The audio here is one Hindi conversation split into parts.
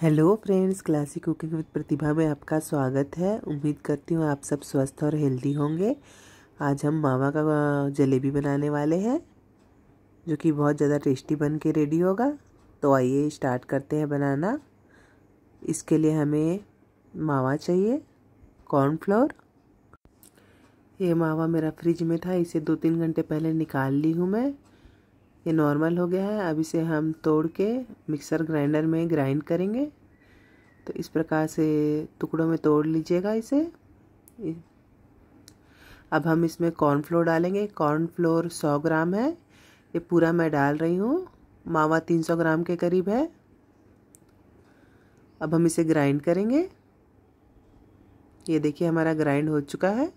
hello friends classic cooking with Pratibha में आपका स्वागत है उम्मीद करती हूँ आप सब स्वस्थ और हेल्दी होंगे आज हम मावा का जलेबी बनाने वाले हैं जो कि बहुत ज़्यादा टेस्टी बन के रेडी होगा तो आइए स्टार्ट करते हैं बनाना इसके लिए हमें मावा चाहिए कॉर्नफ्लोर ये मावा मेरा फ्रिज में था इसे दो तीन घंटे पहले निकाल ली हूँ मैं ये नॉर्मल हो गया है अब इसे हम तोड़ के मिक्सर ग्राइंडर में ग्राइंड करेंगे तो इस प्रकार से टुकड़ों में तोड़ लीजिएगा इसे अब हम इसमें कॉर्नफ्लोर डालेंगे कॉर्नफ्लोर सौ ग्राम है ये पूरा मैं डाल रही हूँ मावा तीन सौ ग्राम के करीब है अब हम इसे ग्राइंड करेंगे ये देखिए हमारा ग्राइंड हो चुका है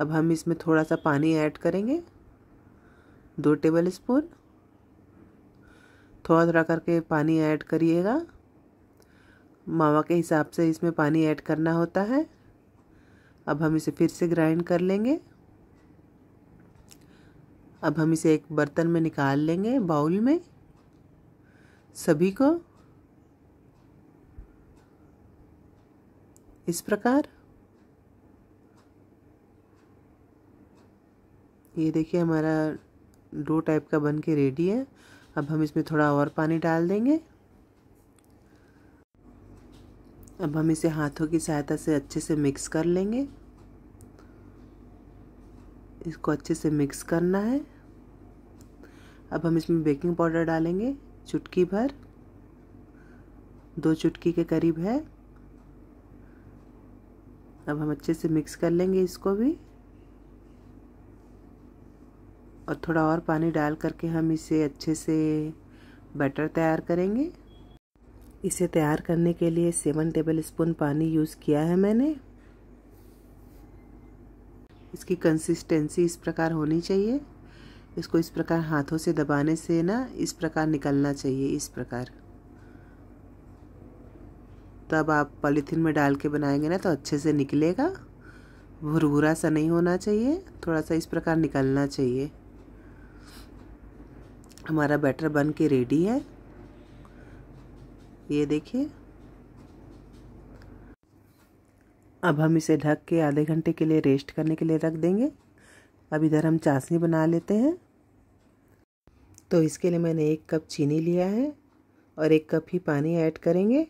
अब हम इसमें थोड़ा सा पानी ऐड करेंगे दो टेबल स्पून थोड़ा थोड़ा करके पानी ऐड करिएगा मावा के हिसाब से इसमें पानी ऐड करना होता है अब हम इसे फिर से ग्राइंड कर लेंगे अब हम इसे एक बर्तन में निकाल लेंगे बाउल में सभी को इस प्रकार ये देखिए हमारा डो टाइप का बन के रेडी है अब हम इसमें थोड़ा और पानी डाल देंगे अब हम इसे हाथों की सहायता से अच्छे से मिक्स कर लेंगे इसको अच्छे से मिक्स करना है अब हम इसमें बेकिंग पाउडर डालेंगे चुटकी भर दो चुटकी के करीब है अब हम अच्छे से मिक्स कर लेंगे इसको भी और थोड़ा और पानी डाल करके हम इसे अच्छे से बैटर तैयार करेंगे इसे तैयार करने के लिए सेवन टेबल स्पून पानी यूज़ किया है मैंने इसकी कंसिस्टेंसी इस प्रकार होनी चाहिए इसको इस प्रकार हाथों से दबाने से ना इस प्रकार निकलना चाहिए इस प्रकार तब आप पॉलीथीन में डाल के बनाएंगे ना तो अच्छे से निकलेगा भुरभुरा सा नहीं होना चाहिए थोड़ा सा इस प्रकार निकलना चाहिए हमारा बैटर बन के रेडी है ये देखिए अब हम इसे ढक के आधे घंटे के लिए रेस्ट करने के लिए रख देंगे अब इधर हम चाशनी बना लेते हैं तो इसके लिए मैंने एक कप चीनी लिया है और एक कप ही पानी ऐड करेंगे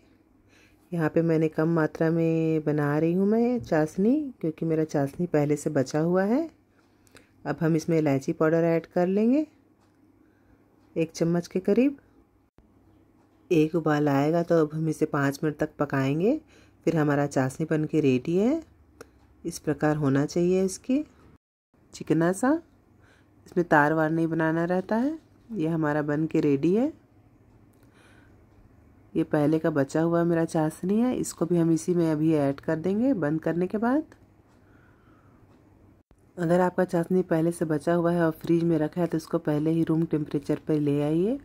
यहाँ पे मैंने कम मात्रा में बना रही हूँ मैं चाशनी क्योंकि मेरा चाशनी पहले से बचा हुआ है अब हम इसमें इलायची पाउडर ऐड कर लेंगे एक चम्मच के करीब एक उबाल आएगा तो अब हम इसे पाँच मिनट तक पकाएंगे फिर हमारा चाशनी बन के रेडी है इस प्रकार होना चाहिए इसके चिकना सा इसमें तार वार नहीं बनाना रहता है ये हमारा बन के रेडी है ये पहले का बचा हुआ मेरा चाशनी है इसको भी हम इसी में अभी ऐड कर देंगे बंद करने के बाद अगर आपका चाशनी पहले से बचा हुआ है और फ्रिज में रखा है तो इसको पहले ही रूम टेम्परेचर पर ले आइए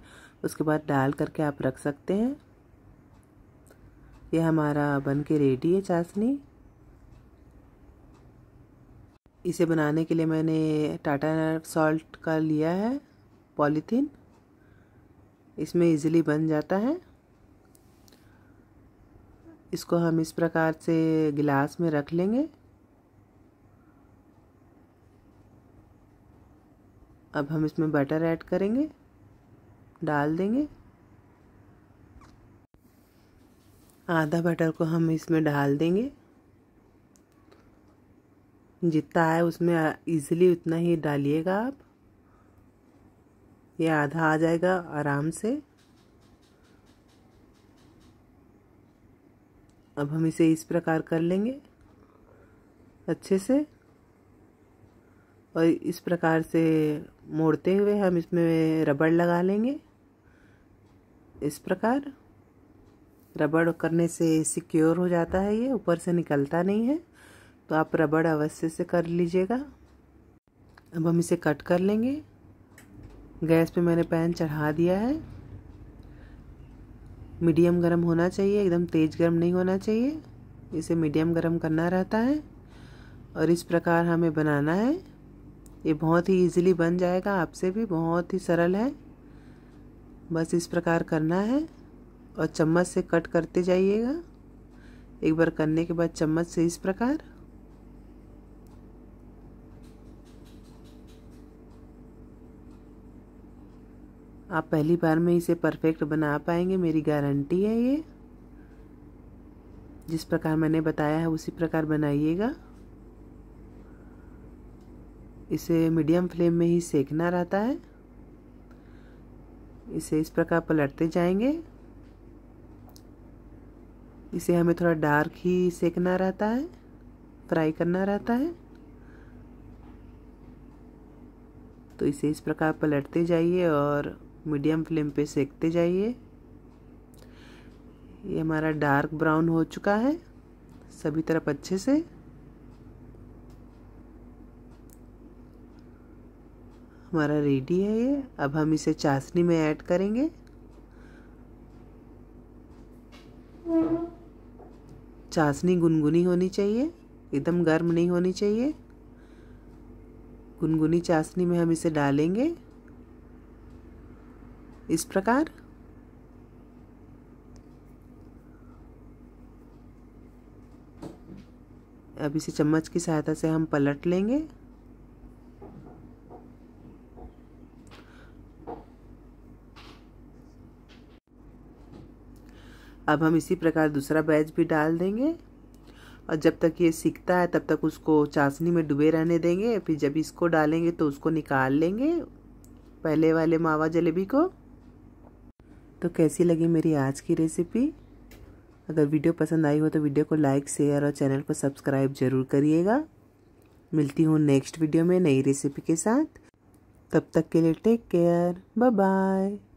उसके बाद डाल करके आप रख सकते हैं यह हमारा बन के रेडी है चाशनी इसे बनाने के लिए मैंने टाटा सॉल्ट का लिया है पॉलीथीन इसमें इजीली बन जाता है इसको हम इस प्रकार से गिलास में रख लेंगे अब हम इसमें बटर ऐड करेंगे डाल देंगे आधा बटर को हम इसमें डाल देंगे जितना है उसमें इजीली उतना ही डालिएगा आप ये आधा आ जाएगा आराम से अब हम इसे इस प्रकार कर लेंगे अच्छे से और इस प्रकार से मोड़ते हुए हम इसमें रबड़ लगा लेंगे इस प्रकार रबड़ करने से सिक्योर हो जाता है ये ऊपर से निकलता नहीं है तो आप रबड़ अवश्य से कर लीजिएगा अब हम इसे कट कर लेंगे गैस पे मैंने पैन चढ़ा दिया है मीडियम गरम होना चाहिए एकदम तेज़ गरम नहीं होना चाहिए इसे मीडियम गरम करना रहता है और इस प्रकार हमें बनाना है ये बहुत ही इजीली बन जाएगा आपसे भी बहुत ही सरल है बस इस प्रकार करना है और चम्मच से कट करते जाइएगा एक बार करने के बाद चम्मच से इस प्रकार आप पहली बार में इसे परफेक्ट बना पाएंगे मेरी गारंटी है ये जिस प्रकार मैंने बताया है उसी प्रकार बनाइएगा इसे मीडियम फ्लेम में ही सेकना रहता है इसे इस प्रकार पलटते जाएंगे इसे हमें थोड़ा डार्क ही सेकना रहता है फ्राई करना रहता है तो इसे इस प्रकार पलटते जाइए और मीडियम फ्लेम पे सेकते जाइए ये हमारा डार्क ब्राउन हो चुका है सभी तरफ अच्छे से हमारा रेडी है ये अब हम इसे चाशनी में ऐड करेंगे चाशनी गुनगुनी होनी चाहिए एकदम गर्म नहीं होनी चाहिए गुनगुनी चाशनी में हम इसे डालेंगे इस प्रकार अब इसे चम्मच की सहायता से हम पलट लेंगे अब हम इसी प्रकार दूसरा बैच भी डाल देंगे और जब तक ये सीखता है तब तक उसको चाशनी में डूबे रहने देंगे फिर जब इसको डालेंगे तो उसको निकाल लेंगे पहले वाले मावा जलेबी को तो कैसी लगी मेरी आज की रेसिपी अगर वीडियो पसंद आई हो तो वीडियो को लाइक शेयर और चैनल को सब्सक्राइब ज़रूर करिएगा मिलती हूँ नेक्स्ट वीडियो में नई रेसिपी के साथ तब तक के लिए टेक केयर बाय बाय